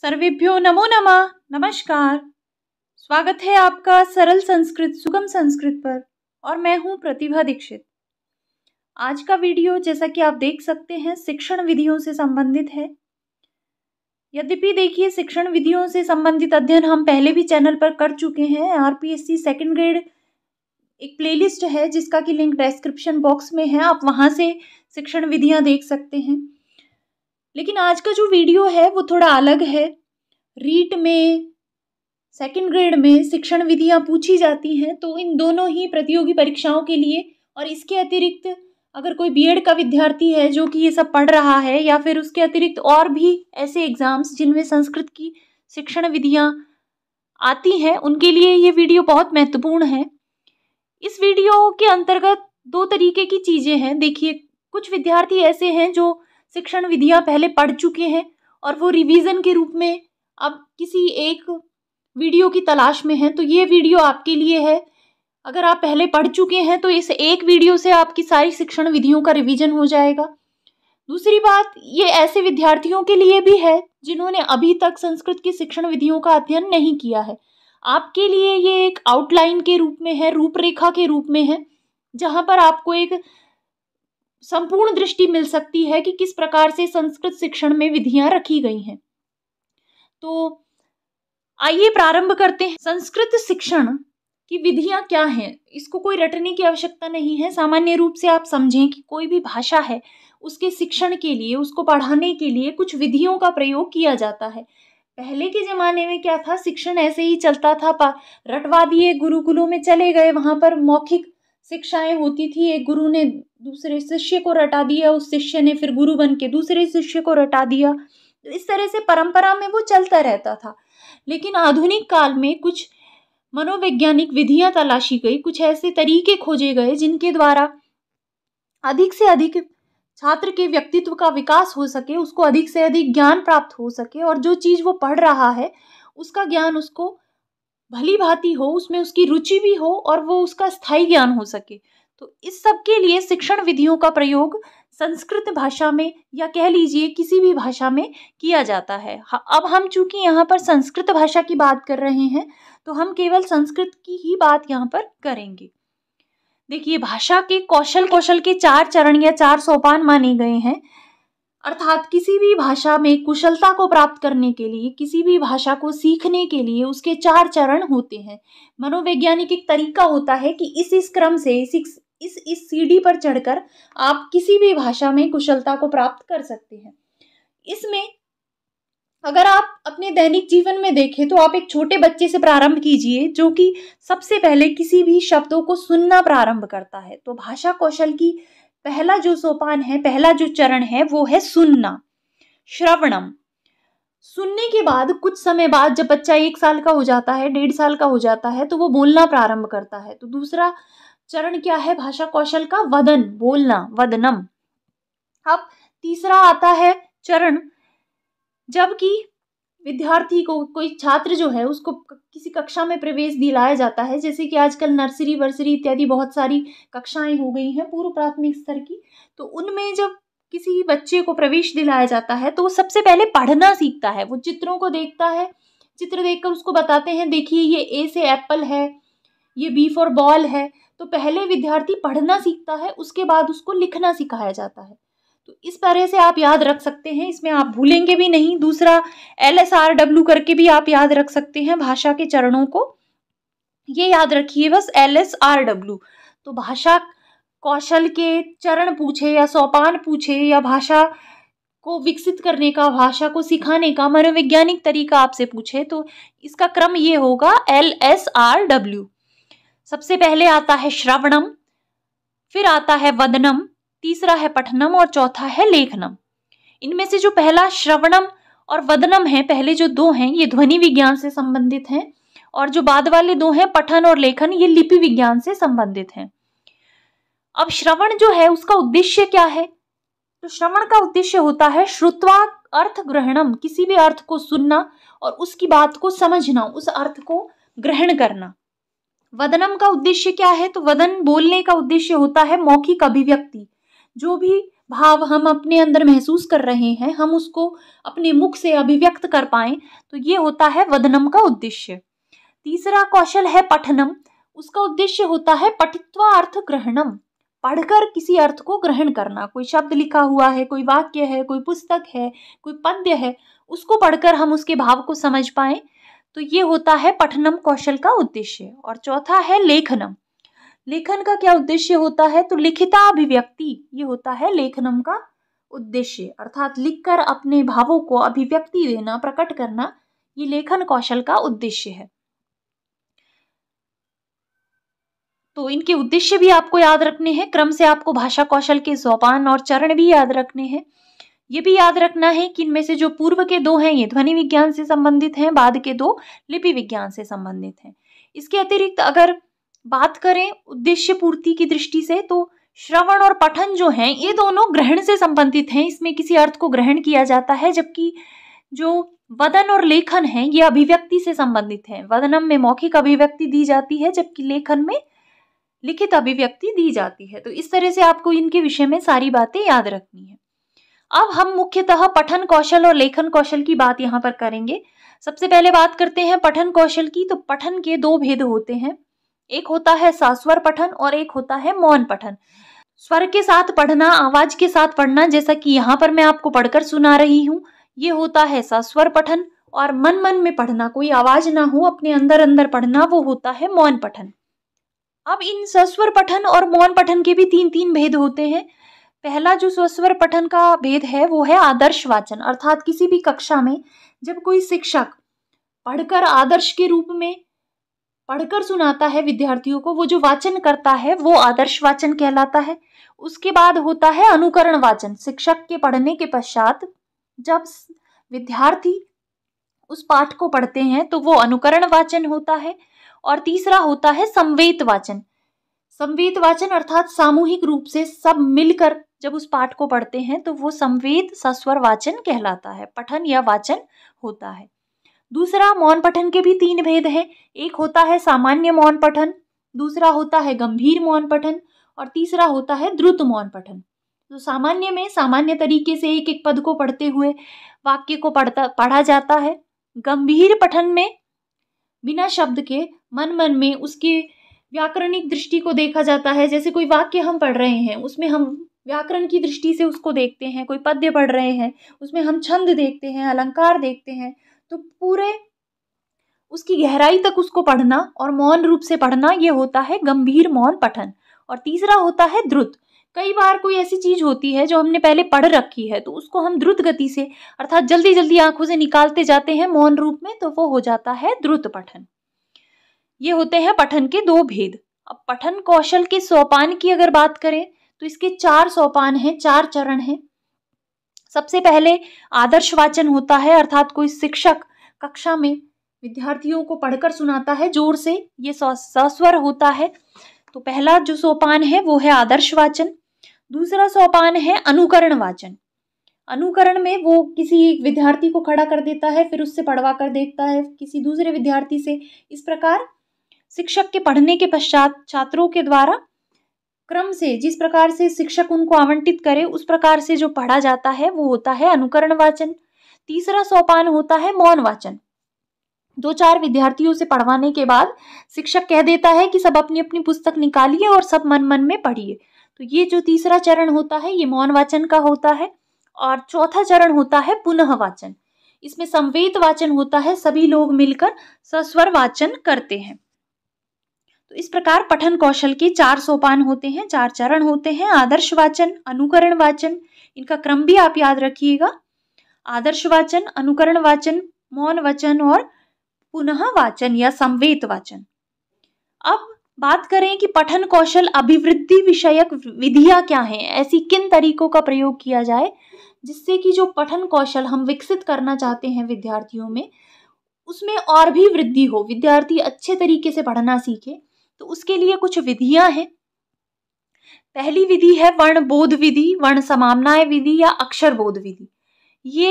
सर्वेभ्यो नमो नमः नमस्कार स्वागत है आपका सरल संस्कृत सुगम संस्कृत पर और मैं हूं प्रतिभा दीक्षित आज का वीडियो जैसा कि आप देख सकते हैं शिक्षण विधियों से संबंधित है यद्यपि देखिए शिक्षण विधियों से संबंधित अध्ययन हम पहले भी चैनल पर कर चुके हैं सी सेकेंड ग्रेड एक प्लेलिस्ट है जिसका कि लिंक डिस्क्रिप्शन बॉक्स में है आप वहाँ से शिक्षण विधियाँ देख सकते हैं लेकिन आज का जो वीडियो है वो थोड़ा अलग है रीट में सेकेंड ग्रेड में शिक्षण विधियाँ पूछी जाती हैं तो इन दोनों ही प्रतियोगी परीक्षाओं के लिए और इसके अतिरिक्त अगर कोई बीएड का विद्यार्थी है जो कि ये सब पढ़ रहा है या फिर उसके अतिरिक्त और भी ऐसे एग्ज़ाम्स जिनमें संस्कृत की शिक्षण विधियाँ आती हैं उनके लिए ये वीडियो बहुत महत्वपूर्ण है इस वीडियो के अंतर्गत दो तरीके की चीज़ें हैं देखिए कुछ विद्यार्थी ऐसे हैं जो शिक्षण विधियाँ पहले पढ़ चुके हैं और वो रिवीजन के रूप में अब किसी एक वीडियो की तलाश में हैं तो ये वीडियो आपके लिए है अगर आप पहले पढ़ चुके हैं तो इस एक वीडियो से आपकी सारी शिक्षण विधियों का रिवीजन हो जाएगा दूसरी बात ये ऐसे विद्यार्थियों के लिए भी है जिन्होंने अभी तक संस्कृत की शिक्षण विधियों का अध्ययन नहीं किया है आपके लिए ये एक आउटलाइन के रूप में है रूपरेखा के रूप में है जहाँ पर आपको एक संपूर्ण दृष्टि मिल सकती है कि किस प्रकार से संस्कृत शिक्षण में विधियां रखी गई हैं तो आइए प्रारंभ करते हैं संस्कृत शिक्षण की विधियां क्या हैं इसको कोई रटने की आवश्यकता नहीं है सामान्य रूप से आप समझें कि कोई भी भाषा है उसके शिक्षण के लिए उसको पढ़ाने के लिए कुछ विधियों का प्रयोग किया जाता है पहले के ज़माने में क्या था शिक्षण ऐसे ही चलता था पा रटवा दिए गुरुकुलों में चले गए वहाँ पर मौखिक शिक्षाएं होती थी एक गुरु ने दूसरे शिष्य को रटा दिया उस शिष्य ने फिर गुरु बन के दूसरे शिष्य को रटा दिया तो इस तरह से परंपरा में वो चलता रहता था लेकिन आधुनिक काल में कुछ मनोवैज्ञानिक विधियां तलाशी गई कुछ ऐसे तरीके खोजे गए जिनके द्वारा अधिक से अधिक छात्र के व्यक्तित्व का विकास हो सके उसको अधिक से अधिक ज्ञान प्राप्त हो सके और जो चीज़ वो पढ़ रहा है उसका ज्ञान उसको भली भांति हो उसमें उसकी रुचि भी हो और वो उसका स्थायी ज्ञान हो सके तो इस सब के लिए शिक्षण विधियों का प्रयोग संस्कृत भाषा में या कह लीजिए किसी भी भाषा में किया जाता है अब हम चूंकि यहाँ पर संस्कृत भाषा की बात कर रहे हैं तो हम केवल संस्कृत की ही बात यहाँ पर करेंगे देखिए भाषा के कौशल कौशल के चार चरण या चार सोपान माने गए हैं अर्थात किसी भी भाषा में कुशलता को प्राप्त करने के लिए किसी भी भाषा को सीखने के लिए उसके चार चरण होते हैं मनोवैज्ञानिक एक तरीका होता है कि इस इस क्रम से इस इस इस सीढ़ी पर चढ़कर आप किसी भी भाषा में कुशलता को प्राप्त कर सकते हैं इसमें अगर आप अपने दैनिक जीवन में देखें तो आप एक छोटे बच्चे से प्रारंभ कीजिए जो कि सबसे पहले किसी भी शब्दों को सुनना प्रारंभ करता है तो भाषा कौशल की पहला जो सोपान है पहला जो चरण है वो है सुनना श्रवणम सुनने के बाद कुछ समय बाद जब बच्चा एक साल का हो जाता है डेढ़ साल का हो जाता है तो वो बोलना प्रारंभ करता है तो दूसरा चरण क्या है भाषा कौशल का वदन बोलना वदनम अब तीसरा आता है चरण जबकि विद्यार्थी को कोई छात्र जो है उसको किसी कक्षा में प्रवेश दिलाया जाता है जैसे कि आजकल नर्सरी वर्सरी इत्यादि बहुत सारी कक्षाएं हो गई हैं पूर्व प्राथमिक स्तर की तो उनमें जब किसी बच्चे को प्रवेश दिलाया जाता है तो वो सबसे पहले पढ़ना सीखता है वो चित्रों को देखता है चित्र देखकर उसको बताते हैं देखिए ये ए से एप्पल है ये बी फॉर बॉल है तो पहले विद्यार्थी पढ़ना सीखता है उसके बाद उसको लिखना सिखाया जाता है तो इस तरह से आप याद रख सकते हैं इसमें आप भूलेंगे भी नहीं दूसरा एल एस आर डब्ल्यू करके भी आप याद रख सकते हैं भाषा के चरणों को ये याद रखिए बस एल एस आर डब्ल्यू तो भाषा कौशल के चरण पूछे या सोपान पूछे या भाषा को विकसित करने का भाषा को सिखाने का मनोवैज्ञानिक तरीका आपसे पूछे तो इसका क्रम ये होगा एल एस आर डब्ल्यू सबसे पहले आता है श्रवणम फिर आता है वदनम तीसरा है पठनम और चौथा है लेखनम इनमें से जो पहला श्रवणम और वदनम है पहले जो दो हैं ये ध्वनि विज्ञान से संबंधित हैं और जो बाद वाले दो हैं पठन और लेखन ये लिपि विज्ञान से संबंधित हैं अब श्रवण जो है उसका उद्देश्य क्या है तो श्रवण का उद्देश्य होता है श्रुत्वा अर्थ ग्रहणम किसी भी अर्थ को सुनना और उसकी बात को समझना उस अर्थ को ग्रहण करना वदनम का उद्देश्य क्या है तो वदन बोलने का उद्देश्य होता है मौखिक अभिव्यक्ति जो भी भाव हम अपने अंदर महसूस कर रहे हैं हम उसको अपने मुख से अभिव्यक्त कर पाए तो ये होता है वदनम का उद्देश्य तीसरा कौशल है पठनम उसका उद्देश्य होता है पठित्वा अर्थ ग्रहणम पढ़कर किसी अर्थ को ग्रहण करना कोई शब्द लिखा हुआ है कोई वाक्य है कोई पुस्तक है कोई पद्य है उसको पढ़कर हम उसके भाव को समझ पाए तो ये होता है पठनम कौशल का उद्देश्य और चौथा है लेखनम लेखन का क्या उद्देश्य होता है तो लिखिता अभिव्यक्ति ये होता है लेखनम का उद्देश्य अर्थात लिखकर अपने भावों को अभिव्यक्ति देना प्रकट करना ये लेखन कौशल का उद्देश्य है तो इनके उद्देश्य भी आपको याद रखने हैं क्रम से आपको भाषा कौशल के सोपान और चरण भी याद रखने हैं ये भी याद रखना है कि इनमें से जो पूर्व के दो हैं ये ध्वनि विज्ञान से संबंधित हैं बाद के दो लिपि विज्ञान से संबंधित हैं इसके अतिरिक्त अगर बात करें उद्देश्य पूर्ति की दृष्टि से तो श्रवण और पठन जो हैं ये दोनों ग्रहण से संबंधित हैं इसमें किसी अर्थ को ग्रहण किया जाता है जबकि जो वदन और लेखन है ये अभिव्यक्ति से संबंधित है वदनम में मौखिक अभिव्यक्ति दी जाती है जबकि लेखन में लिखित अभिव्यक्ति दी जाती है तो इस तरह से आपको इनके विषय में सारी बातें याद रखनी है अब हम मुख्यतः पठन कौशल और लेखन कौशल की बात यहाँ पर करेंगे सबसे पहले बात करते हैं पठन कौशल की तो पठन के दो भेद होते हैं एक होता है सास्वर पठन और एक होता है मौन पठन स्वर के साथ पढ़ना आवाज के साथ पढ़ना जैसा कि यहाँ पर मैं आपको पढ़कर सुना रही हूँ ये होता है सास्वर पठन और मन मन में पढ़ना कोई आवाज ना हो अपने अंदर अंदर पढ़ना वो होता है मौन पठन अब इन सस्वर पठन और मौन पठन के भी तीन तीन भेद होते हैं पहला जो सस्वर पठन का भेद है वो है आदर्श वाचन अर्थात किसी भी कक्षा में जब कोई शिक्षक पढ़कर आदर्श के रूप में पढ़कर सुनाता है विद्यार्थियों को वो जो वाचन करता है वो आदर्श वाचन कहलाता है उसके बाद होता है अनुकरण वाचन शिक्षक के पढ़ने के पश्चात जब विद्यार्थी उस पाठ को पढ़ते हैं तो वो अनुकरण वाचन होता है और तीसरा होता है संवेद वाचन संवेद वाचन अर्थात सामूहिक रूप से सब मिलकर जब उस पाठ को पढ़ते हैं तो वो संवेद सस्वर वाचन कहलाता है पठन या वाचन होता है दूसरा मौन पठन के भी तीन भेद हैं एक होता है सामान्य मौन पठन दूसरा होता है गंभीर मौन पठन और तीसरा होता है द्रुत मौन पठन तो सामान्य में सामान्य तरीके से एक एक पद को पढ़ते हुए वाक्य को पढ़ता पढ़ा जाता है गंभीर पठन में बिना शब्द के मन मन में उसके व्याकरणिक दृष्टि को देखा जाता है जैसे कोई वाक्य हम पढ़ रहे हैं उसमें हम व्याकरण की दृष्टि से उसको देखते हैं कोई पद्य पढ़ रहे हैं उसमें हम छंद देखते हैं अलंकार देखते हैं तो पूरे उसकी गहराई तक उसको पढ़ना और मौन रूप से पढ़ना ये होता है गंभीर मौन पठन और तीसरा होता है द्रुत कई बार कोई ऐसी चीज होती है जो हमने पहले पढ़ रखी है तो उसको हम द्रुत गति से अर्थात जल्दी जल्दी आंखों से निकालते जाते हैं मौन रूप में तो वो हो जाता है द्रुत पठन ये होते हैं पठन के दो भेद अब पठन कौशल के सोपान की अगर बात करें तो इसके चार सोपान हैं चार चरण हैं सबसे पहले आदर्श वाचन होता है अर्थात कोई शिक्षक कक्षा में विद्यार्थियों को पढ़कर सुनाता है जोर से ये सस्वर होता है तो पहला जो सोपान है वो है आदर्श वाचन दूसरा सोपान है अनुकरण वाचन अनुकरण में वो किसी एक विद्यार्थी को खड़ा कर देता है फिर उससे पढ़वा कर देखता है किसी दूसरे विद्यार्थी से इस प्रकार शिक्षक के पढ़ने के पश्चात छात्रों के द्वारा क्रम से जिस प्रकार से शिक्षक उनको आवंटित करे उस प्रकार से जो पढ़ा जाता है वो होता है अनुकरण वाचन तीसरा सोपान होता है मौन वाचन दो चार विद्यार्थियों से पढ़वाने के बाद शिक्षक कह देता है कि सब अपनी अपनी पुस्तक निकालिए और सब मन मन में पढ़िए तो ये जो तीसरा चरण होता है ये मौन वाचन का होता है और चौथा चरण होता है पुनः वाचन इसमें संवेद वाचन होता है सभी लोग मिलकर सस्वर वाचन करते हैं तो इस प्रकार पठन कौशल के चार सोपान होते हैं चार चरण होते हैं आदर्श वाचन अनुकरण वाचन इनका क्रम भी आप याद रखिएगा आदर्श वाचन अनुकरण वाचन मौन वचन और पुनः वाचन या संवेत वाचन अब बात करें कि पठन कौशल अभिवृद्धि विषयक विधियां क्या हैं ऐसी किन तरीकों का प्रयोग किया जाए जिससे कि जो पठन कौशल हम विकसित करना चाहते हैं विद्यार्थियों में उसमें और भी वृद्धि हो विद्यार्थी अच्छे तरीके से पढ़ना सीखे तो उसके लिए कुछ विधियां हैं पहली विधि है वर्ण बोध विधि वर्ण समामनाय विधि या अक्षर बोध विधि ये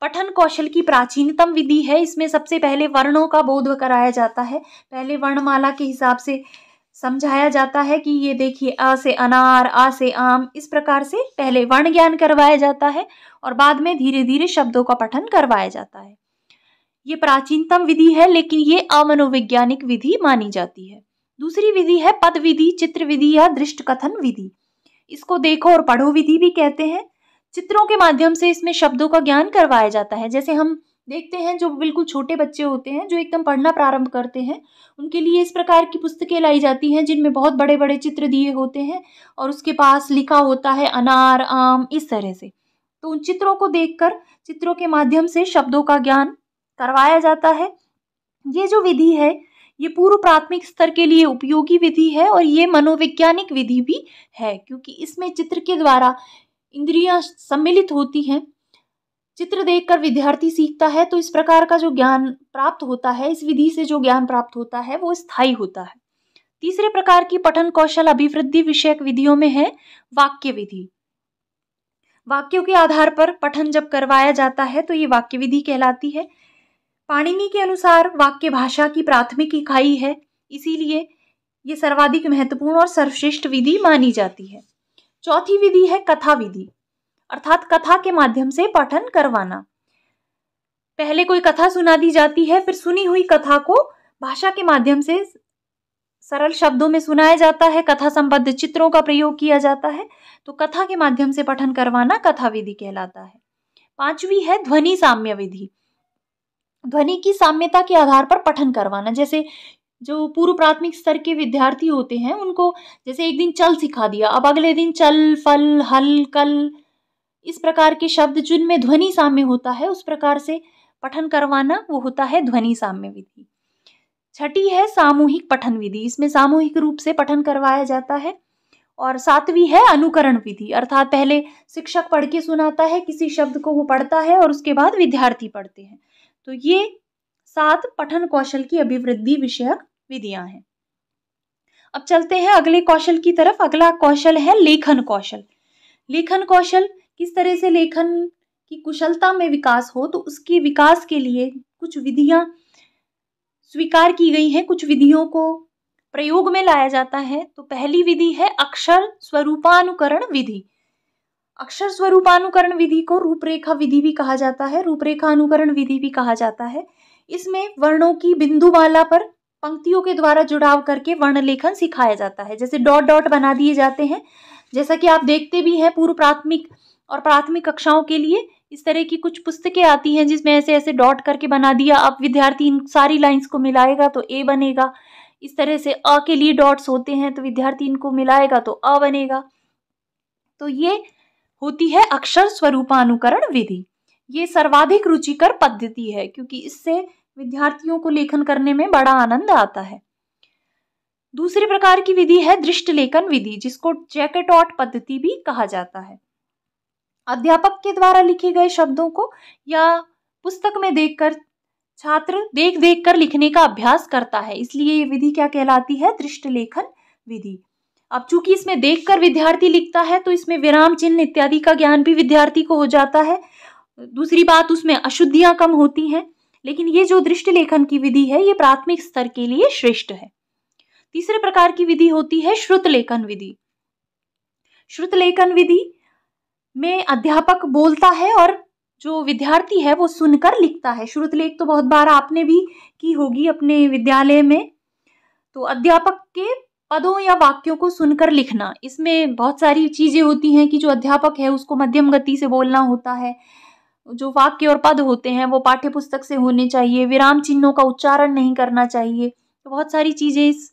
पठन कौशल की प्राचीनतम विधि है इसमें सबसे पहले वर्णों का बोध कराया जाता है पहले वर्णमाला के हिसाब से समझाया जाता है कि ये देखिए अ से अनार आ से आम इस प्रकार से पहले वर्ण ज्ञान करवाया जाता है और बाद में धीरे धीरे शब्दों का पठन करवाया जाता है ये प्राचीनतम विधि है लेकिन ये अमनोवैज्ञानिक विधि मानी जाती है दूसरी विधि है पद विधि चित्र विधि या दृष्ट कथन विधि इसको देखो और पढ़ो विधि भी कहते हैं चित्रों के माध्यम से इसमें शब्दों का ज्ञान करवाया जाता है जैसे हम देखते हैं जो बिल्कुल छोटे बच्चे होते हैं जो एकदम पढ़ना प्रारंभ करते हैं उनके लिए इस प्रकार की पुस्तकें लाई जाती हैं जिनमें बहुत बड़े बड़े चित्र दिए होते हैं और उसके पास लिखा होता है अनार आम इस तरह से तो उन चित्रों को देखकर चित्रों के माध्यम से शब्दों का ज्ञान करवाया जाता है ये जो विधि है ये पूर्व प्राथमिक स्तर के लिए उपयोगी विधि है और ये मनोवैज्ञानिक विधि भी है क्योंकि इसमें चित्र के द्वारा इंद्रियां सम्मिलित होती हैं चित्र देखकर विद्यार्थी सीखता है तो इस प्रकार का जो ज्ञान प्राप्त होता है इस विधि से जो ज्ञान प्राप्त होता है वो स्थायी होता है तीसरे प्रकार की पठन कौशल अभिवृद्धि विषयक विधियों में है वाक्य विधि वाक्यों के आधार पर पठन जब करवाया जाता है तो ये वाक्य विधि कहलाती है पाणिनि के अनुसार वाक्य भाषा की प्राथमिक इकाई है इसीलिए ये सर्वाधिक महत्वपूर्ण और सर्वश्रेष्ठ विधि मानी जाती है चौथी विधि है कथा विधि अर्थात कथा के माध्यम से पठन करवाना पहले कोई कथा सुना दी जाती है फिर सुनी हुई कथा को भाषा के माध्यम से सरल शब्दों में सुनाया जाता है कथा संबद्ध चित्रों का प्रयोग किया जाता है तो कथा के माध्यम से पठन करवाना कथा विधि कहलाता है पांचवी है ध्वनि साम्य विधि ध्वनि की साम्यता के आधार पर पठन करवाना जैसे जो पूर्व प्राथमिक स्तर के विद्यार्थी होते हैं उनको जैसे एक दिन चल सिखा दिया अब अगले दिन चल फल हल कल इस प्रकार के शब्द जिनमें ध्वनि साम्य होता है उस प्रकार से पठन करवाना वो होता है ध्वनि साम्य विधि छठी है सामूहिक पठन विधि इसमें सामूहिक रूप से पठन करवाया जाता है और सातवीं है अनुकरण विधि अर्थात पहले शिक्षक पढ़ के सुनाता है किसी शब्द को वो पढ़ता है और उसके बाद विद्यार्थी पढ़ते हैं तो ये सात पठन कौशल की अभिवृद्धि विषयक विधियां हैं अब चलते हैं अगले कौशल की तरफ अगला कौशल है लेखन कौशल लेखन कौशल किस तरह से लेखन की कुशलता में विकास हो तो उसके विकास के लिए कुछ विधियां स्वीकार की गई हैं कुछ विधियों को प्रयोग में लाया जाता है तो पहली विधि है अक्षर स्वरूपानुकरण विधि अक्षर स्वरूपानुकरण विधि को रूपरेखा विधि भी कहा जाता है रूपरेखा अनुकरण विधि भी कहा जाता है इसमें वर्णों की बिंदु माला पर पंक्तियों के द्वारा जुड़ाव करके वर्ण लेखन सिखाया जाता है जैसे डॉट डॉट बना दिए जाते हैं जैसा कि आप देखते भी हैं पूर्व प्राथमिक और प्राथमिक कक्षाओं के लिए इस तरह की कुछ पुस्तकें आती हैं जिसमें ऐसे ऐसे डॉट करके बना दिया अब विद्यार्थी इन सारी लाइन्स को मिलाएगा तो ए बनेगा इस तरह से अ के लिए डॉट्स होते हैं तो विद्यार्थी इनको मिलाएगा तो अ बनेगा तो ये होती है अक्षर स्वरूपानुकरण विधि ये सर्वाधिक रुचिकर पद्धति है क्योंकि इससे विद्यार्थियों को लेखन करने में बड़ा आनंद आता है दूसरे प्रकार की विधि है दृष्ट लेखन विधि जिसको जैकेटॉट पद्धति भी कहा जाता है अध्यापक के द्वारा लिखे गए शब्दों को या पुस्तक में देखकर छात्र देख देख कर लिखने का अभ्यास करता है इसलिए ये विधि क्या कहलाती है दृष्ट लेखन विधि अब चूंकि इसमें देखकर विद्यार्थी लिखता है तो इसमें विराम चिन्ह इत्यादि का ज्ञान भी विद्यार्थी को हो जाता है दूसरी बात उसमें अशुद्धियां कम होती हैं लेकिन ये जो दृष्टि लेखन की विधि है ये प्राथमिक स्तर के लिए श्रेष्ठ है तीसरे प्रकार की विधि होती है श्रुत लेखन विधि श्रुत लेखन विधि में अध्यापक बोलता है और जो विद्यार्थी है वो सुनकर लिखता है श्रुत लेख तो बहुत बार आपने भी की होगी अपने विद्यालय में तो अध्यापक के पदों या वाक्यों को सुनकर लिखना इसमें बहुत सारी चीज़ें होती हैं कि जो अध्यापक है उसको मध्यम गति से बोलना होता है जो वाक्य और पद होते हैं वो पाठ्य पुस्तक से होने चाहिए विराम चिन्हों का उच्चारण नहीं करना चाहिए तो बहुत सारी चीज़ें इस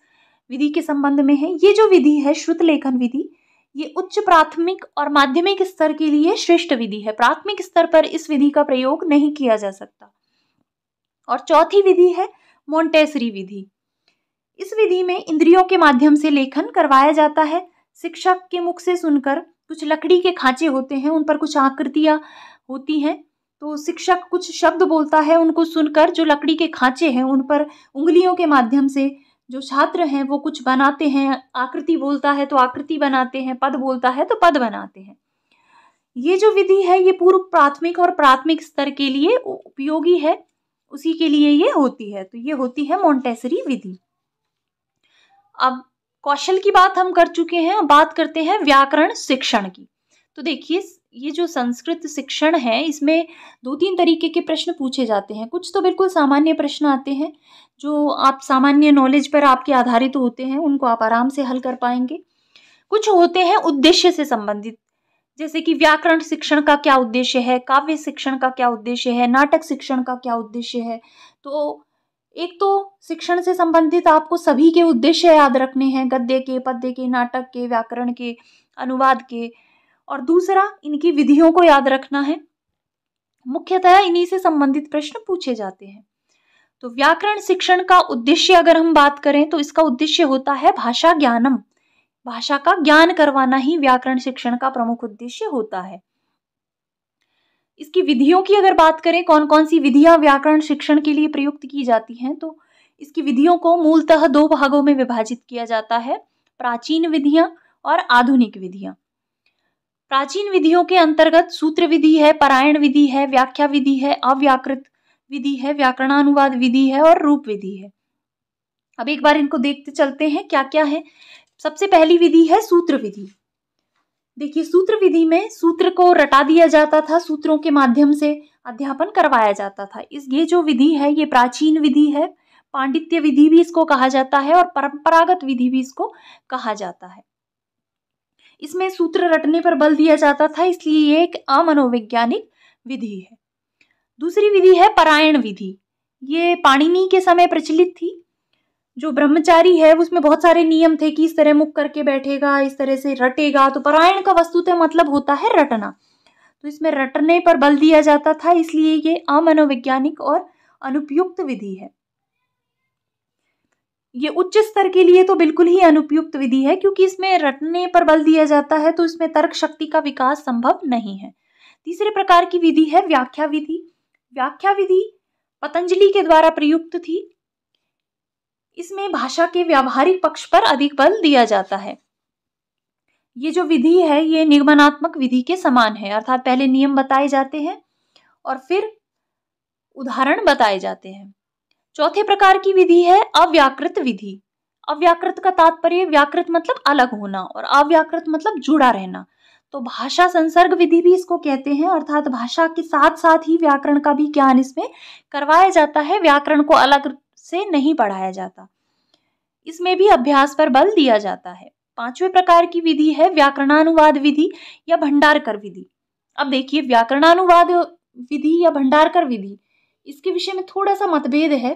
विधि के संबंध में है ये जो विधि है श्रुत लेखन विधि ये उच्च प्राथमिक और माध्यमिक स्तर के लिए श्रेष्ठ विधि है प्राथमिक स्तर पर इस विधि का प्रयोग नहीं किया जा सकता और चौथी विधि है मोन्टेसरी विधि इस विधि में इंद्रियों के माध्यम से लेखन करवाया जाता है शिक्षक के मुख से सुनकर कुछ लकड़ी के खांचे होते हैं उन पर कुछ आकृतियाँ होती हैं तो शिक्षक कुछ शब्द बोलता है उनको सुनकर जो लकड़ी के खांचे हैं उन पर उंगलियों के माध्यम से जो छात्र हैं वो कुछ बनाते हैं आकृति बोलता है तो आकृति बनाते हैं पद बोलता है तो पद बनाते हैं ये जो विधि है ये पूर्व प्राथमिक और प्राथमिक स्तर के लिए उपयोगी है उसी के लिए ये होती है तो ये होती है मोन्टेसरी विधि अब कौशल की बात हम कर चुके हैं अब बात करते हैं व्याकरण शिक्षण की तो देखिए ये जो संस्कृत शिक्षण है इसमें दो तीन तरीके के प्रश्न पूछे जाते हैं कुछ तो बिल्कुल सामान्य प्रश्न आते हैं जो आप सामान्य नॉलेज पर आपके आधारित तो होते हैं उनको आप आराम से हल कर पाएंगे कुछ होते हैं उद्देश्य से संबंधित जैसे कि व्याकरण शिक्षण का क्या उद्देश्य है काव्य शिक्षण का क्या उद्देश्य है नाटक शिक्षण का क्या उद्देश्य है तो एक तो शिक्षण से संबंधित आपको सभी के उद्देश्य याद रखने हैं गद्य के पद्य के नाटक के व्याकरण के अनुवाद के और दूसरा इनकी विधियों को याद रखना है मुख्यतः इन्हीं से संबंधित प्रश्न पूछे जाते हैं तो व्याकरण शिक्षण का उद्देश्य अगर हम बात करें तो इसका उद्देश्य होता है भाषा ज्ञानम भाषा का ज्ञान करवाना ही व्याकरण शिक्षण का प्रमुख उद्देश्य होता है इसकी विधियों की अगर बात करें कौन कौन सी विधियां व्याकरण शिक्षण के लिए प्रयुक्त की जाती हैं तो इसकी विधियों को मूलतः दो भागों में विभाजित किया जाता है प्राचीन विधियां और आधुनिक विधियां प्राचीन विधियों के अंतर्गत सूत्र विधि है परायण विधि है व्याख्या विधि है अव्याकृत विधि है व्याकरणानुवाद विधि है और रूप विधि है अब एक बार इनको देखते चलते हैं क्या क्या है सबसे पहली विधि है सूत्र विधि देखिए सूत्र विधि में सूत्र को रटा दिया जाता था सूत्रों के माध्यम से अध्यापन करवाया जाता था इस ये जो विधि है ये प्राचीन विधि है पांडित्य विधि भी इसको कहा जाता है और परंपरागत विधि भी इसको कहा जाता है इसमें सूत्र रटने पर बल दिया जाता था इसलिए ये एक अमनोवैज्ञानिक विधि है दूसरी विधि है परायण विधि ये पाणिनि के समय प्रचलित थी जो ब्रह्मचारी है उसमें बहुत सारे नियम थे कि इस तरह मुख करके बैठेगा इस तरह से रटेगा तो परायण का वस्तुतः मतलब होता है रटना तो इसमें रटने पर बल दिया जाता था इसलिए ये अमनोवैज्ञानिक और अनुपयुक्त विधि है ये उच्च स्तर के लिए तो बिल्कुल ही अनुपयुक्त विधि है क्योंकि इसमें रटने पर बल दिया जाता है तो इसमें तर्क शक्ति का विकास संभव नहीं है तीसरे प्रकार की विधि है व्याख्या विधि व्याख्या विधि पतंजलि के द्वारा प्रयुक्त थी इसमें भाषा के व्यावहारिक पक्ष पर अधिक बल दिया जाता है ये जो विधि है ये निगमनात्मक विधि के समान है अर्थात पहले नियम बताए जाते हैं और फिर उदाहरण बताए जाते हैं चौथे प्रकार की विधि है अव्याकृत विधि अव्याकृत का तात्पर्य व्याकृत मतलब अलग होना और अव्याकृत मतलब जुड़ा रहना तो भाषा संसर्ग विधि भी इसको कहते हैं अर्थात भाषा के साथ साथ ही व्याकरण का भी ज्ञान इसमें करवाया जाता है व्याकरण को अलग से नहीं पढ़ाया जाता इसमें भी अभ्यास पर बल दिया जाता है पांचवे प्रकार की विधि है व्याकरणानुवाद विधि या भंडारकर विधि अब देखिए व्याकरणानुवाद विधि या भंडारकर विधि इसके विषय में थोड़ा सा मतभेद है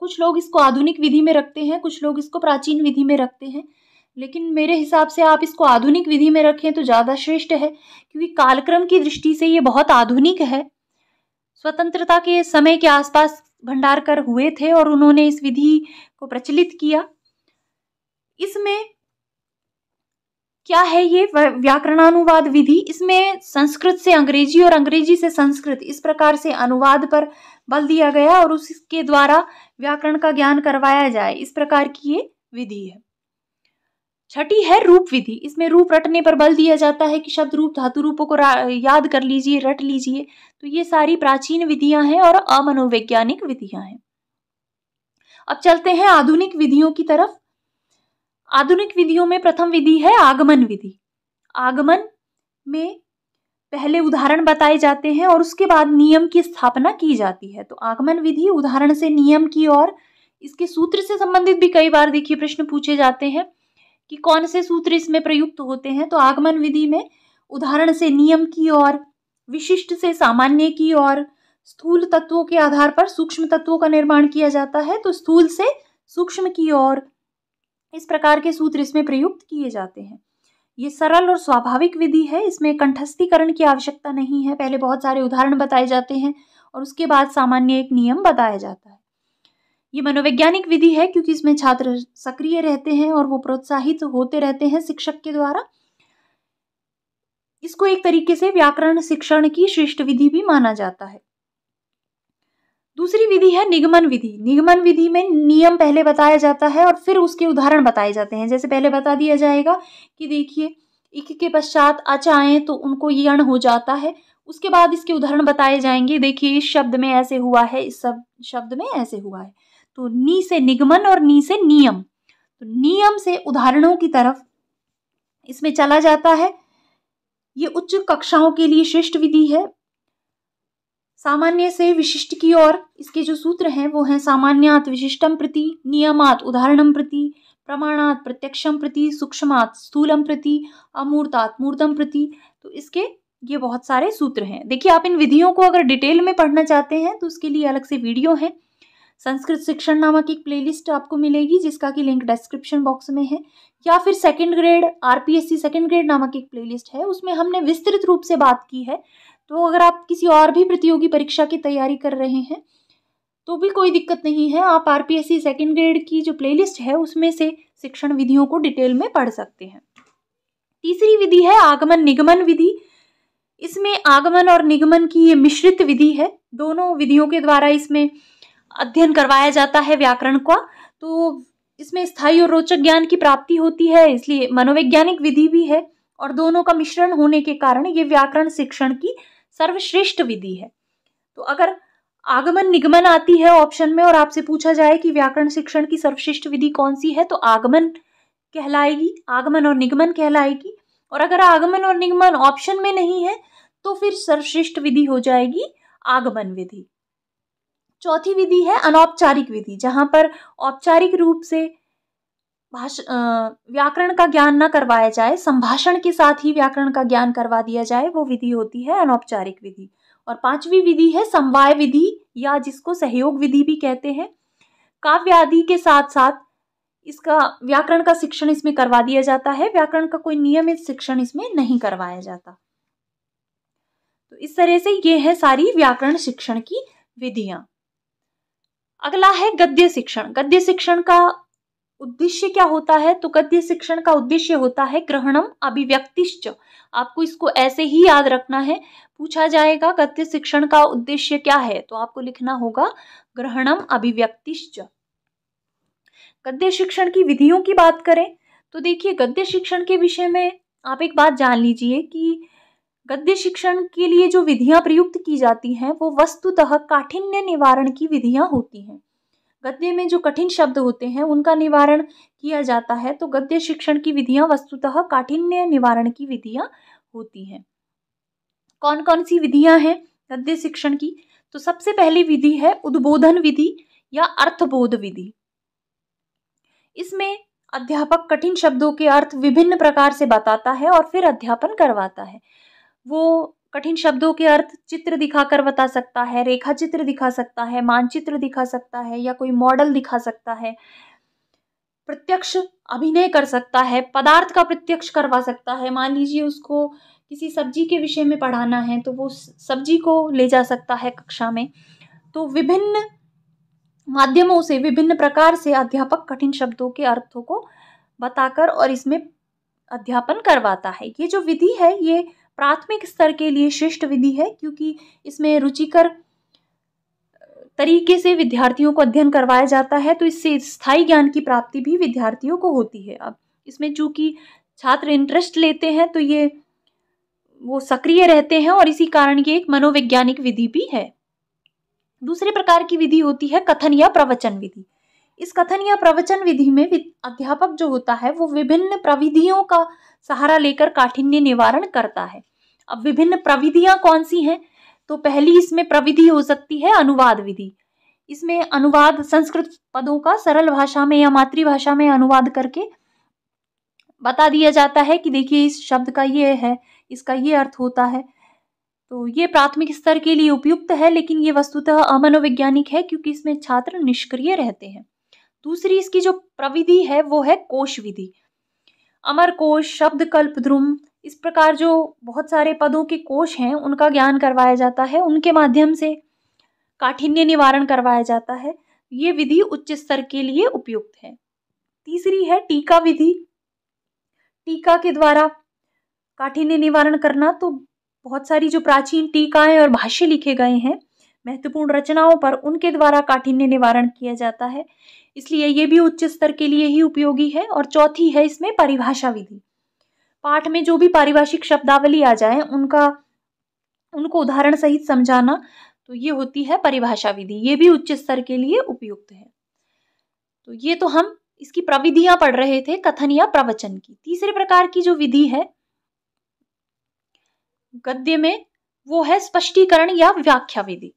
कुछ लोग इसको आधुनिक विधि में रखते हैं कुछ लोग इसको प्राचीन विधि में रखते हैं लेकिन मेरे हिसाब से आप इसको आधुनिक विधि में रखें तो ज़्यादा श्रेष्ठ है क्योंकि कालक्रम की दृष्टि से ये बहुत आधुनिक है स्वतंत्रता के समय के आसपास भंडारकर हुए थे और उन्होंने इस विधि को प्रचलित किया इसमें क्या है ये व्याकरणानुवाद विधि इसमें संस्कृत से अंग्रेजी और अंग्रेजी से संस्कृत इस प्रकार से अनुवाद पर बल दिया गया और उसके द्वारा व्याकरण का ज्ञान करवाया जाए इस प्रकार की ये विधि है छठी है रूप विधि इसमें रूप रटने पर बल दिया जाता है कि शब्द रूप धातु रूपों को याद कर लीजिए रट लीजिए तो ये सारी प्राचीन विधियां हैं और अमनोवैज्ञानिक विधियां हैं अब चलते हैं आधुनिक विधियों की तरफ आधुनिक विधियों में प्रथम विधि है आगमन विधि आगमन में पहले उदाहरण बताए जाते हैं और उसके बाद नियम की स्थापना की जाती है तो आगमन विधि उदाहरण से नियम की और इसके सूत्र से संबंधित भी कई बार देखिए प्रश्न पूछे जाते हैं कि कौन से सूत्र इसमें प्रयुक्त होते हैं तो आगमन विधि में उदाहरण से नियम की ओर विशिष्ट से सामान्य की ओर स्थूल तत्वों के आधार पर सूक्ष्म तत्वों का निर्माण किया जाता है तो स्थूल से सूक्ष्म की ओर इस प्रकार के सूत्र इसमें प्रयुक्त किए जाते हैं ये सरल और स्वाभाविक विधि है इसमें कंठस्थीकरण की आवश्यकता नहीं है पहले बहुत सारे उदाहरण बताए जाते हैं और उसके बाद सामान्य एक नियम बताया जाता है ये मनोवैज्ञानिक विधि है क्योंकि इसमें छात्र सक्रिय रहते हैं और वो प्रोत्साहित होते रहते हैं शिक्षक के द्वारा इसको एक तरीके से व्याकरण शिक्षण की श्रेष्ठ विधि भी माना जाता है दूसरी विधि है निगमन विधि निगमन विधि में नियम पहले बताया जाता है और फिर उसके उदाहरण बताए जाते हैं जैसे पहले बता दिया जाएगा कि देखिए इक के पश्चात अच आए तो उनको ये अण हो जाता है उसके बाद इसके उदाहरण बताए जाएंगे देखिए इस शब्द में ऐसे हुआ है इस शब्द में ऐसे हुआ है तो नी से निगमन और नी से नियम तो नियम से उदाहरणों की तरफ इसमें चला जाता है ये उच्च कक्षाओं के लिए श्रेष्ठ विधि है सामान्य से विशिष्ट की ओर इसके जो सूत्र हैं वो हैं सामान्यात विशिष्टम प्रति नियमात उदाहरणम प्रति प्रमाणात प्रत्यक्षम प्रति सूक्ष्मात स्थूलम प्रति अमूर्तात मूर्तम प्रति तो इसके ये बहुत सारे सूत्र हैं देखिए आप इन विधियों को अगर डिटेल में पढ़ना चाहते हैं तो उसके लिए अलग से वीडियो है संस्कृत शिक्षण नामक एक प्लेलिस्ट आपको मिलेगी जिसका की लिंक डिस्क्रिप्शन बॉक्स में है या फिर second grade R P second grade नामक एक प्लेलिस्ट है उसमें हमने विस्तृत रूप से बात की है तो अगर आप किसी और भी प्रतियोगी परीक्षा की तैयारी कर रहे हैं तो भी कोई दिक्कत नहीं है आप R P S C second grade की जो प्लेलिस्ट है उसमें से शिक्षण विधियों को डिटेल में पढ़ सकते हैं तीसरी विधि है आगमन निगमन विधि इसमें आगमन और निगमन की ये मिश्रित विधि है दोनों विधियों के द्वारा इसमें अध्ययन करवाया जाता है व्याकरण का तो इसमें स्थायी और रोचक ज्ञान की प्राप्ति होती है इसलिए मनोवैज्ञानिक विधि भी है और दोनों का मिश्रण होने के कारण ये व्याकरण शिक्षण की सर्वश्रेष्ठ विधि है तो अगर आगमन निगमन आती है ऑप्शन में और आपसे पूछा जाए कि व्याकरण शिक्षण की सर्वश्रेष्ठ विधि कौन सी है तो आगमन कहलाएगी आगमन और निगमन कहलाएगी और अगर आगमन और निगमन ऑप्शन में नहीं है तो फिर सर्वश्रेष्ठ विधि हो जाएगी आगमन विधि चौथी विधि है अनौपचारिक विधि जहाँ पर औपचारिक रूप से भाषा व्याकरण का ज्ञान न करवाया जाए संभाषण के साथ ही व्याकरण का ज्ञान करवा दिया जाए वो विधि होती है अनौपचारिक विधि और पांचवी विधि है समवाय विधि या जिसको सहयोग विधि भी कहते हैं काव्य आदि के साथ साथ इसका व्याकरण का शिक्षण इसमें करवा दिया जाता है व्याकरण का कोई नियमित शिक्षण इसमें नहीं करवाया जाता तो इस तरह से ये है सारी व्याकरण शिक्षण की विधियां अगला है गद्य शिक्षण गद्य शिक्षण का उद्देश्य क्या होता है तो गद्य शिक्षण का उद्देश्य होता है ग्रहणम अभिव्यक्तिश्च आपको इसको ऐसे ही याद रखना है पूछा जाएगा गद्य शिक्षण का उद्देश्य क्या है तो आपको लिखना होगा ग्रहणम अभिव्यक्तिश्च गद्य शिक्षण की विधियों की बात करें तो देखिए गद्य शिक्षण के विषय में आप एक बात जान लीजिए कि गद्य शिक्षण के लिए जो विधियां प्रयुक्त की जाती हैं वो वस्तुतः काठिन्य निवारण की विधियां होती हैं गद्य में जो कठिन शब्द होते हैं उनका निवारण किया जाता है तो गद्य शिक्षण की विधियाँ वस्तुतः काठिन्य निवारण की विधियां होती हैं कौन कौन सी विधियां हैं गद्य शिक्षण की तो सबसे पहली विधि है उद्बोधन विधि या अर्थबोध विधि इसमें अध्यापक कठिन शब्दों के अर्थ विभिन्न प्रकार से बताता है और फिर अध्यापन करवाता है वो कठिन शब्दों के अर्थ चित्र दिखाकर बता सकता है रेखा चित्र दिखा सकता है मानचित्र दिखा सकता है या कोई मॉडल दिखा सकता है प्रत्यक्ष अभिनय कर सकता है पदार्थ का प्रत्यक्ष करवा सकता है मान लीजिए उसको किसी सब्जी के विषय में पढ़ाना है तो वो सब्जी को ले जा सकता है कक्षा में तो विभिन्न माध्यमों से विभिन्न प्रकार से अध्यापक कठिन शब्दों के अर्थों को बताकर और इसमें अध्यापन करवाता है ये जो विधि है ये प्राथमिक स्तर के लिए श्रेष्ठ विधि है क्योंकि इसमें रुचिकर तरीके से विद्यार्थियों को अध्ययन करवाया जाता है तो इससे स्थायी ज्ञान की प्राप्ति भी विद्यार्थियों को होती है अब इसमें चूंकि छात्र इंटरेस्ट लेते हैं तो ये वो सक्रिय रहते हैं और इसी कारण ये एक मनोवैज्ञानिक विधि भी है दूसरे प्रकार की विधि होती है कथन या प्रवचन विधि इस कथन या प्रवचन विधि में अध्यापक जो होता है वो विभिन्न प्रविधियों का सहारा लेकर काठिन्य निवारण करता है अब विभिन्न प्रविधियाँ कौन सी हैं तो पहली इसमें प्रविधि हो सकती है अनुवाद विधि इसमें अनुवाद संस्कृत पदों का सरल भाषा में या मातृभाषा में अनुवाद करके बता दिया जाता है कि देखिए इस शब्द का ये है इसका ये अर्थ होता है तो ये प्राथमिक स्तर के लिए उपयुक्त है लेकिन ये वस्तुतः अमनोवैज्ञानिक है क्योंकि इसमें छात्र निष्क्रिय रहते हैं दूसरी इसकी जो प्रविधि है वो है कोश विधि अमर कोश शब्द कल्प ध्रुम इस प्रकार जो बहुत सारे पदों के कोश हैं उनका ज्ञान करवाया जाता है उनके माध्यम से काठिन्य निवारण करवाया जाता है ये विधि उच्च स्तर के लिए उपयुक्त है तीसरी है टीका विधि टीका के द्वारा काठिन्य निवारण करना तो बहुत सारी जो प्राचीन टीकाएं और भाष्य लिखे गए हैं महत्वपूर्ण रचनाओं पर उनके द्वारा काठिन्य निवारण किया जाता है इसलिए ये भी उच्च स्तर के लिए ही उपयोगी है और चौथी है इसमें परिभाषा विधि पाठ में जो भी पारिभाषिक शब्दावली आ जाए उनका उनको उदाहरण सहित समझाना तो ये होती है परिभाषा विधि ये भी उच्च स्तर के लिए उपयुक्त है तो ये तो हम इसकी प्रविधियां पढ़ रहे थे कथन या प्रवचन की तीसरे प्रकार की जो विधि है गद्य में वो है स्पष्टीकरण या व्याख्या विधि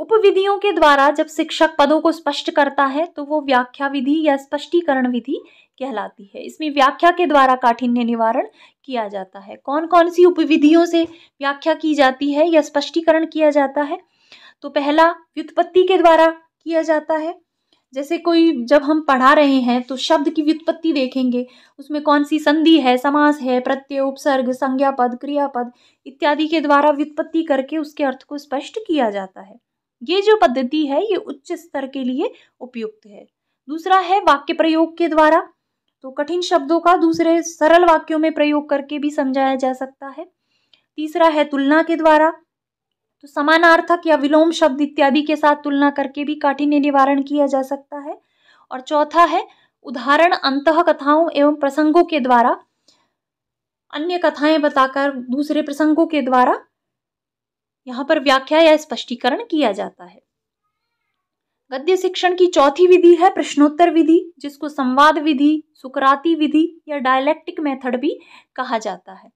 उपविधियों के द्वारा जब शिक्षक पदों को स्पष्ट करता है तो वो व्याख्या विधि या स्पष्टीकरण विधि कहलाती है इसमें व्याख्या के द्वारा काठिन्य निवारण किया जाता है कौन कौन सी उपविधियों से व्याख्या की जाती है या स्पष्टीकरण किया जाता है तो पहला व्युत्पत्ति के द्वारा किया जाता है जैसे कोई जब हम पढ़ा रहे हैं तो शब्द की व्युत्पत्ति देखेंगे उसमें कौन सी संधि है समास है प्रत्यय उपसर्ग संज्ञा पद क्रियापद इत्यादि के द्वारा व्युत्पत्ति करके उसके अर्थ को स्पष्ट किया जाता है ये जो पद्धति है ये उच्च स्तर के लिए उपयुक्त है दूसरा है वाक्य प्रयोग के द्वारा तो कठिन शब्दों का दूसरे सरल वाक्यों में प्रयोग करके भी समझाया जा सकता है तीसरा है तुलना के द्वारा तो समानार्थक या विलोम शब्द इत्यादि के साथ तुलना करके भी काठिन्य निवारण किया जा सकता है और चौथा है उदाहरण अंत कथाओं एवं प्रसंगों के द्वारा अन्य कथाएं बताकर दूसरे प्रसंगों के द्वारा यहाँ पर व्याख्या या स्पष्टीकरण किया जाता है गद्य शिक्षण की चौथी विधि है प्रश्नोत्तर विधि जिसको संवाद विधि सुकराती विधि या डायलेक्टिक मेथड भी कहा जाता है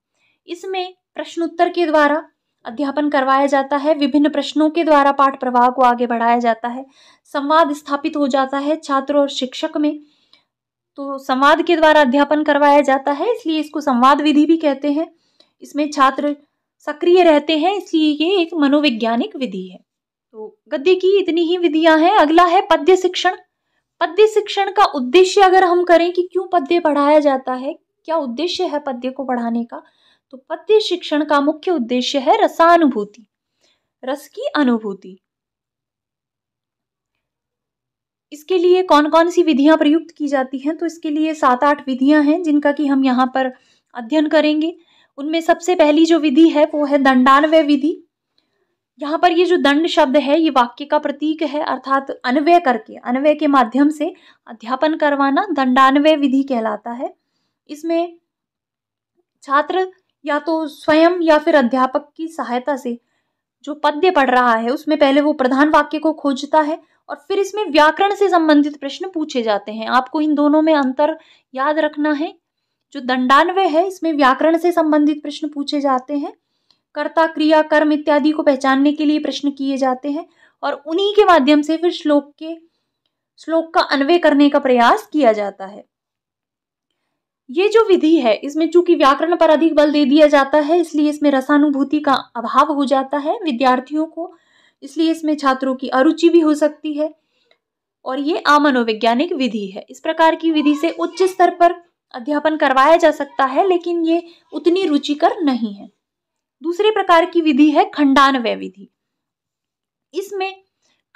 इसमें प्रश्नोत्तर के द्वारा अध्यापन करवाया जाता है विभिन्न प्रश्नों के द्वारा पाठ प्रवाह को आगे बढ़ाया जाता है संवाद स्थापित हो जाता है छात्र और शिक्षक में तो संवाद के द्वारा अध्यापन करवाया जाता है इसलिए इसको संवाद विधि भी कहते हैं इसमें छात्र सक्रिय रहते हैं इसलिए ये एक मनोवैज्ञानिक विधि है तो गद्य की इतनी ही विधियां हैं अगला है पद्य शिक्षण पद्य शिक्षण का उद्देश्य अगर हम करें कि क्यों पद्य पढ़ाया जाता है क्या उद्देश्य है पद्य को पढ़ाने का तो पद्य शिक्षण का मुख्य उद्देश्य है रसानुभूति रस की अनुभूति इसके लिए कौन कौन सी विधियां प्रयुक्त की जाती हैं तो इसके लिए सात आठ विधियां हैं जिनका कि हम यहाँ पर अध्ययन करेंगे उनमें सबसे पहली जो विधि है वो है दंडान्वय विधि यहाँ पर ये जो दंड शब्द है ये वाक्य का प्रतीक है अर्थात अन्वय करके अन्वय के माध्यम से अध्यापन करवाना दंडान्वय विधि कहलाता है इसमें छात्र या तो स्वयं या फिर अध्यापक की सहायता से जो पद्य पढ़ रहा है उसमें पहले वो प्रधान वाक्य को खोजता है और फिर इसमें व्याकरण से संबंधित प्रश्न पूछे जाते हैं आपको इन दोनों में अंतर याद रखना है जो दंडान्वय है इसमें व्याकरण से संबंधित प्रश्न पूछे जाते हैं कर्ता क्रिया कर्म इत्यादि को पहचानने के लिए प्रश्न किए जाते हैं और उन्हीं के माध्यम से फिर श्लोक के श्लोक का अन्वय करने का प्रयास किया जाता है ये जो विधि है इसमें चूंकि व्याकरण पर अधिक बल दे दिया जाता है इसलिए इसमें रसानुभूति का अभाव हो जाता है विद्यार्थियों को इसलिए इसमें छात्रों की अरुचि भी हो सकती है और ये अमनोवैज्ञानिक विधि है इस प्रकार की विधि से उच्च स्तर पर अध्यापन करवाया जा सकता है लेकिन ये उतनी रुचिकर नहीं है दूसरे प्रकार की विधि है खंडानवय विधि इसमें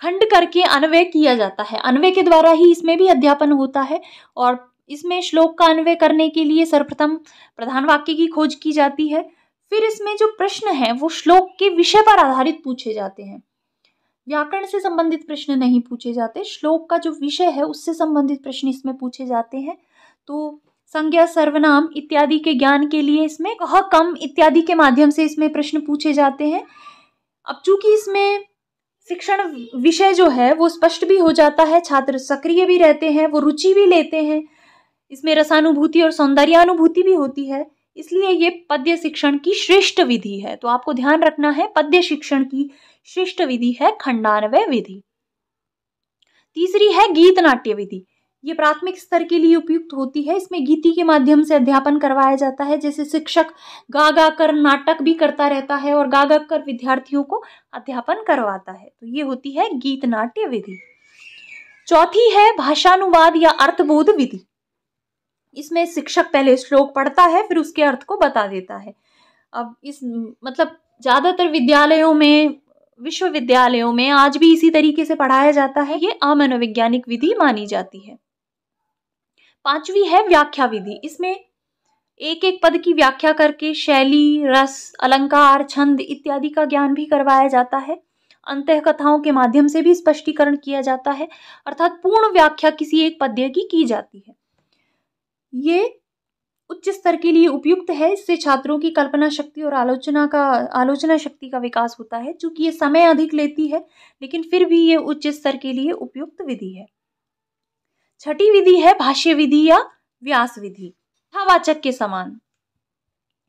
खंड करके अन्वय किया जाता है अन्वय के द्वारा ही इसमें भी अध्यापन होता है और इसमें श्लोक का अन्वय करने के लिए सर्वप्रथम प्रधान वाक्य की खोज की जाती है फिर इसमें जो प्रश्न है वो श्लोक के विषय पर आधारित पूछे जाते हैं व्याकरण से संबंधित प्रश्न नहीं पूछे जाते श्लोक का जो विषय है उससे संबंधित प्रश्न इसमें पूछे जाते हैं तो संज्ञा सर्वनाम इत्यादि के ज्ञान के लिए इसमें कह कम इत्यादि के माध्यम से इसमें प्रश्न पूछे जाते हैं अब चूंकि इसमें शिक्षण विषय जो है वो स्पष्ट भी हो जाता है छात्र सक्रिय भी रहते हैं वो रुचि भी लेते हैं इसमें रसानुभूति और सौंदर्यानुभूति भी होती है इसलिए ये पद्य शिक्षण की श्रेष्ठ विधि है तो आपको ध्यान रखना है पद्य शिक्षण की श्रेष्ठ विधि है खंडानवय विधि तीसरी है गीत नाट्य विधि ये प्राथमिक स्तर के लिए उपयुक्त होती है इसमें गीति के माध्यम से अध्यापन करवाया जाता है जैसे शिक्षक गा गा कर नाटक भी करता रहता है और गा गा कर विद्यार्थियों को अध्यापन करवाता है तो ये होती है गीत नाट्य विधि चौथी है भाषानुवाद या अर्थबोध विधि इसमें शिक्षक पहले श्लोक पढ़ता है फिर उसके अर्थ को बता देता है अब इस मतलब ज़्यादातर विद्यालयों में विश्वविद्यालयों में आज भी इसी तरीके से पढ़ाया जाता है ये अमनोवैज्ञानिक विधि मानी जाती है पांचवी है व्याख्या विधि इसमें एक एक पद की व्याख्या करके शैली रस अलंकार छंद इत्यादि का ज्ञान भी करवाया जाता है अंत कथाओं के माध्यम से भी स्पष्टीकरण किया जाता है अर्थात पूर्ण व्याख्या किसी एक पद्य की की जाती है ये उच्च स्तर के लिए उपयुक्त है इससे छात्रों की कल्पना शक्ति और आलोचना का आलोचना शक्ति का विकास होता है चूंकि ये समय अधिक लेती है लेकिन फिर भी ये उच्च स्तर के लिए उपयुक्त विधि है छठी विधि है भाष्य विधि या व्यास विधि कथावाचक के समान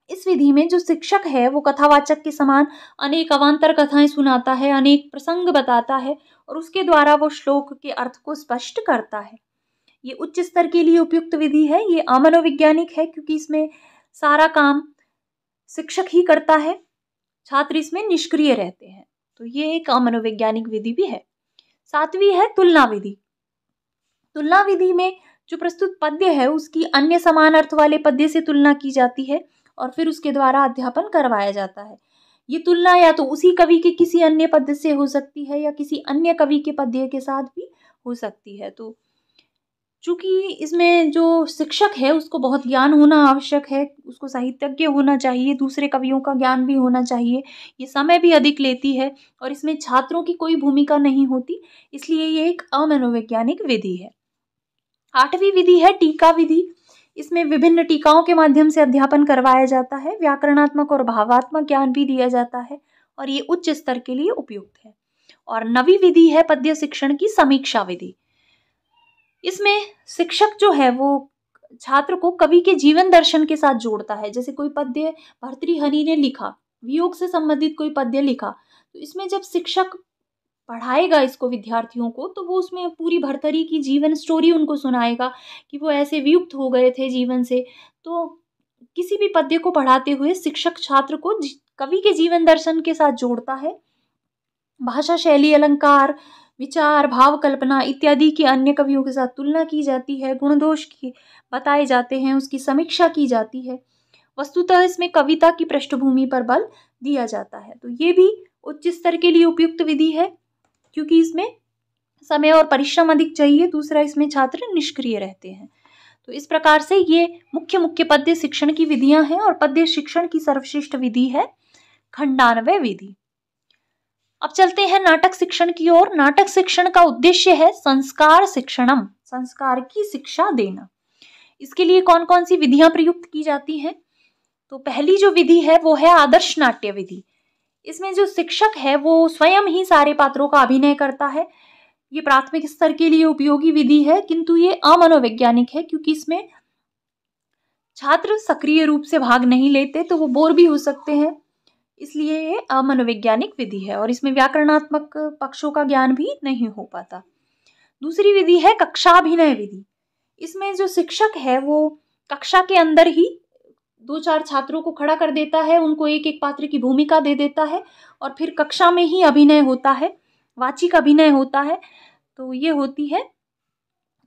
इस विधि में जो शिक्षक है वो कथावाचक के समान अनेक अवान्तर कथाएं सुनाता है अनेक प्रसंग बताता है और उसके द्वारा वो श्लोक के अर्थ को स्पष्ट करता है ये उच्च स्तर के लिए उपयुक्त विधि है ये अमनोवैज्ञानिक है क्योंकि इसमें सारा काम शिक्षक ही करता है छात्र इसमें निष्क्रिय रहते हैं तो ये एक अमनोवैज्ञानिक विधि भी है सातवीं है तुलना विधि तुलना विधि में जो प्रस्तुत पद्य है उसकी अन्य समान अर्थ वाले पद्य से तुलना की जाती है और फिर उसके द्वारा अध्यापन करवाया जाता है ये तुलना या तो उसी कवि के किसी अन्य पद्य से हो सकती है या किसी अन्य कवि के पद्य के साथ भी हो सकती है तो चूँकि इसमें जो शिक्षक है उसको बहुत ज्ञान होना आवश्यक है उसको साहित्यज्ञ होना चाहिए दूसरे कवियों का ज्ञान भी होना चाहिए ये समय भी अधिक लेती है और इसमें छात्रों की कोई भूमिका नहीं होती इसलिए ये एक अमनोवैज्ञानिक विधि है आठवीं विधि है टीका विधि इसमें विभिन्न टीकाओं के माध्यम से अध्यापन करवाया जाता है व्याकरणात्मक और भावात्मक ज्ञान भी दिया जाता है और ये उच्च स्तर के लिए उपयुक्त है और नवी विधि है पद्य शिक्षण की समीक्षा विधि इसमें शिक्षक जो है वो छात्र को कवि के जीवन दर्शन के साथ जोड़ता है जैसे कोई पद्य भर्तृहरि ने लिखा वियोग से संबंधित कोई पद्य लिखा तो इसमें जब शिक्षक पढ़ाएगा इसको विद्यार्थियों को तो वो उसमें पूरी भरतरी की जीवन स्टोरी उनको सुनाएगा कि वो ऐसे वियुक्त हो गए थे जीवन से तो किसी भी पद्य को पढ़ाते हुए शिक्षक छात्र को कवि के जीवन दर्शन के साथ जोड़ता है भाषा शैली अलंकार विचार भाव कल्पना इत्यादि के अन्य कवियों के साथ तुलना की जाती है गुण दोष की बताए जाते हैं उसकी समीक्षा की जाती है वस्तुतः इसमें कविता की पृष्ठभूमि पर बल दिया जाता है तो ये भी उच्च स्तर के लिए उपयुक्त विधि है क्योंकि इसमें समय और परिश्रम अधिक चाहिए दूसरा इसमें छात्र निष्क्रिय रहते हैं तो इस प्रकार से ये मुख्य मुख्य पद्य शिक्षण की विधियां हैं और पद्य शिक्षण की सर्वश्रेष्ठ विधि है खंडानवे विधि अब चलते हैं नाटक शिक्षण की ओर नाटक शिक्षण का उद्देश्य है संस्कार शिक्षणम संस्कार की शिक्षा देना इसके लिए कौन कौन सी विधियां प्रयुक्त की जाती हैं तो पहली जो विधि है वो है आदर्श नाट्य विधि इसमें जो शिक्षक है वो स्वयं ही सारे पात्रों का अभिनय करता है ये प्राथमिक स्तर के लिए उपयोगी विधि है किंतु ये अमनोवैज्ञानिक है क्योंकि इसमें छात्र सक्रिय रूप से भाग नहीं लेते तो वो बोर भी हो सकते हैं इसलिए ये अमनोवैज्ञानिक विधि है और इसमें व्याकरणात्मक पक्षों का ज्ञान भी नहीं हो पाता दूसरी विधि है कक्षाभिनय विधि इसमें जो शिक्षक है वो कक्षा के अंदर ही दो चार छात्रों को खड़ा कर देता है उनको एक एक पात्र की भूमिका दे देता है और फिर कक्षा में ही अभिनय होता है वाचिक अभिनय होता है तो ये होती है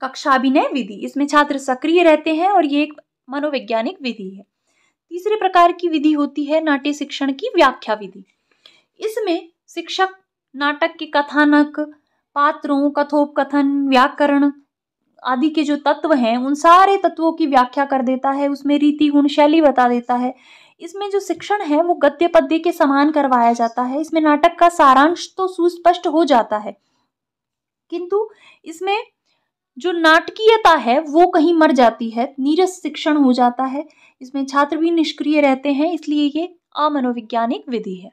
कक्षा अभिनय विधि इसमें छात्र सक्रिय रहते हैं और ये एक मनोवैज्ञानिक विधि है तीसरे प्रकार की विधि होती है नाट्य शिक्षण की व्याख्या विधि इसमें शिक्षक नाटक के कथानक पात्रों कथोपकथन व्याकरण आदि के जो तत्व हैं उन सारे तत्वों की व्याख्या कर देता है उसमें रीति गुण शैली बता देता है इसमें जो शिक्षण है वो गद्य पद्य के समान करवाया जाता है इसमें नाटक का सारांश तो सुस्पष्ट हो जाता है किंतु इसमें जो नाटकीयता है वो कहीं मर जाती है नीरस शिक्षण हो जाता है इसमें छात्र भी निष्क्रिय रहते हैं इसलिए ये अमनोविज्ञानिक विधि है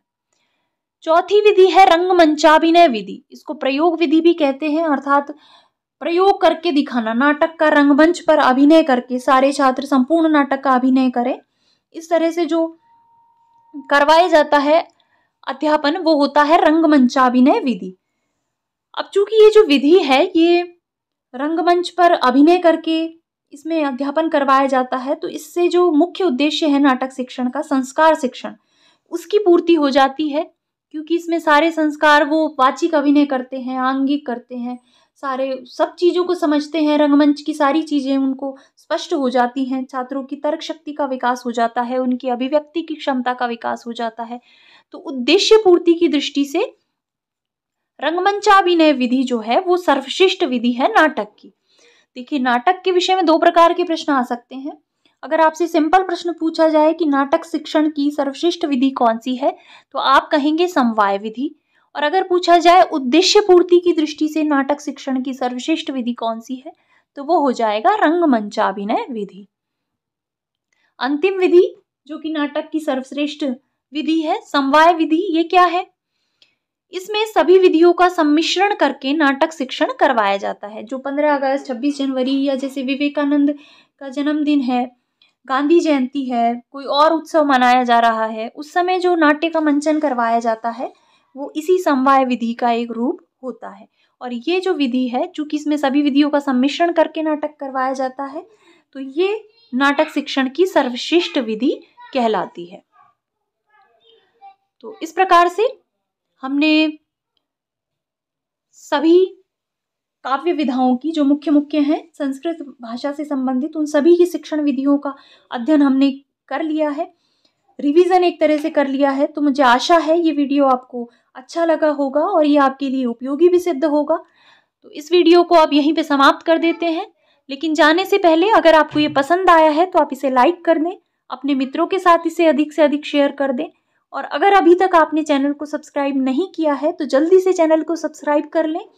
चौथी विधि है रंगमंचाभिनय विधि इसको प्रयोग विधि भी कहते हैं अर्थात प्रयोग करके दिखाना नाटक का रंगमंच पर अभिनय करके सारे छात्र संपूर्ण नाटक का अभिनय करें इस तरह से जो करवाया जाता है अध्यापन वो होता है रंगमंचाभिनय विधि अब चूंकि ये जो विधि है ये रंगमंच पर अभिनय करके इसमें अध्यापन करवाया जाता है तो इससे जो मुख्य उद्देश्य है नाटक शिक्षण का संस्कार शिक्षण उसकी पूर्ति हो जाती है क्योंकि इसमें सारे संस्कार वो वाचिक अभिनय करते हैं आंगिक करते हैं सारे सब चीज़ों को समझते हैं रंगमंच की सारी चीज़ें उनको स्पष्ट हो जाती हैं छात्रों की तर्क शक्ति का विकास हो जाता है उनकी अभिव्यक्ति की क्षमता का विकास हो जाता है तो उद्देश्य पूर्ति की दृष्टि से रंगमंचाभिनय विधि जो है वो सर्वश्रेष्ठ विधि है नाटक की देखिए नाटक के विषय में दो प्रकार के प्रश्न आ सकते हैं अगर आपसे सिंपल प्रश्न पूछा जाए कि नाटक शिक्षण की सर्वश्रेष्ठ विधि कौन सी है तो आप कहेंगे समवाय विधि और अगर पूछा जाए उद्देश्य पूर्ति की दृष्टि से नाटक शिक्षण की सर्वश्रेष्ठ विधि कौन सी है तो वो हो जाएगा रंगमंचाभिनय विधि अंतिम विधि जो कि नाटक की सर्वश्रेष्ठ विधि है समवाय विधि ये क्या है इसमें सभी विधियों का सम्मिश्रण करके नाटक शिक्षण करवाया जाता है जो 15 अगस्त 26 जनवरी या जैसे विवेकानंद का जन्मदिन है गांधी जयंती है कोई और उत्सव मनाया जा रहा है उस समय जो नाट्य का मंचन करवाया जाता है वो इसी समवाय विधि का एक रूप होता है और ये जो विधि है चूंकि इसमें सभी विधियों का सम्मिश्रण करके नाटक करवाया जाता है तो ये नाटक शिक्षण की सर्वश्रेष्ठ विधि कहलाती है तो इस प्रकार से हमने सभी काव्य विधाओं की जो मुख्य मुख्य हैं संस्कृत भाषा से संबंधित उन सभी की शिक्षण विधियों का अध्ययन हमने कर लिया है रिवीजन एक तरह से कर लिया है तो मुझे आशा है ये वीडियो आपको अच्छा लगा होगा और ये आपके लिए उपयोगी भी सिद्ध होगा तो इस वीडियो को आप यहीं पे समाप्त कर देते हैं लेकिन जाने से पहले अगर आपको ये पसंद आया है तो आप इसे लाइक कर दें अपने मित्रों के साथ इसे अधिक से अधिक शेयर कर दें और अगर अभी तक आपने चैनल को सब्सक्राइब नहीं किया है तो जल्दी से चैनल को सब्सक्राइब कर लें